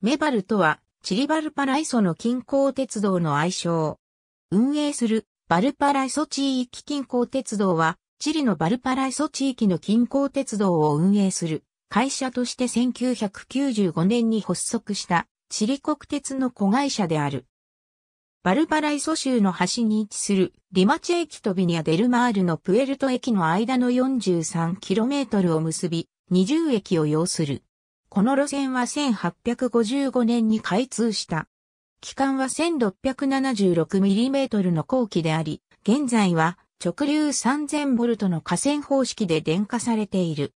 メバルとは、チリバルパライソの近郊鉄道の愛称。運営するバルパライソ地域近郊鉄道は、チリのバルパライソ地域の近郊鉄道を運営する会社として1995年に発足したチリ国鉄の子会社である。バルパライソ州の端に位置するリマチ駅とビニア・デルマールのプエルト駅の間の 43km を結び、20駅を要する。この路線は1855年に開通した。期間は 1676mm の後期であり、現在は直流 3000V の河川方式で電化されている。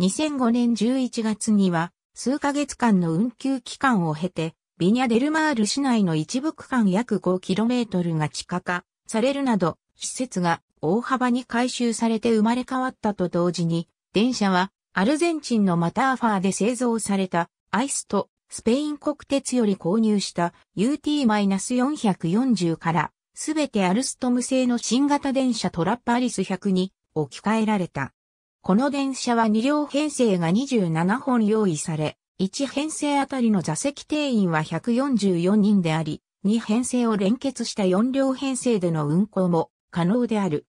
2005年11月には、数ヶ月間の運休期間を経て、ビニャデルマール市内の一部区間約 5km が地下化されるなど、施設が大幅に改修されて生まれ変わったと同時に、電車はアルゼンチンのマターファーで製造されたアイスとスペイン国鉄より購入した UT-440 からすべてアルストム製の新型電車トラッパリス100に置き換えられた。この電車は2両編成が27本用意され、1編成あたりの座席定員は144人であり、2編成を連結した4両編成での運行も可能である。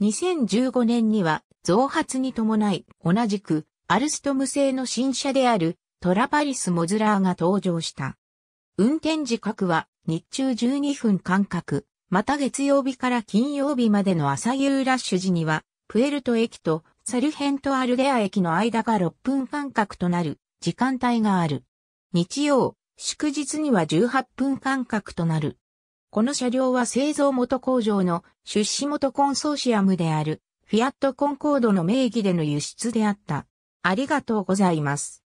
2015年には増発に伴い、同じく、アルストム製の新車である、トラパリス・モズラーが登場した。運転時刻は、日中12分間隔、また月曜日から金曜日までの朝夕ラッシュ時には、プエルト駅とサルヘント・アルデア駅の間が6分間隔となる時間帯がある。日曜、祝日には18分間隔となる。この車両は製造元工場の出資元コンソーシアムであるフィアットコンコードの名義での輸出であった。ありがとうございます。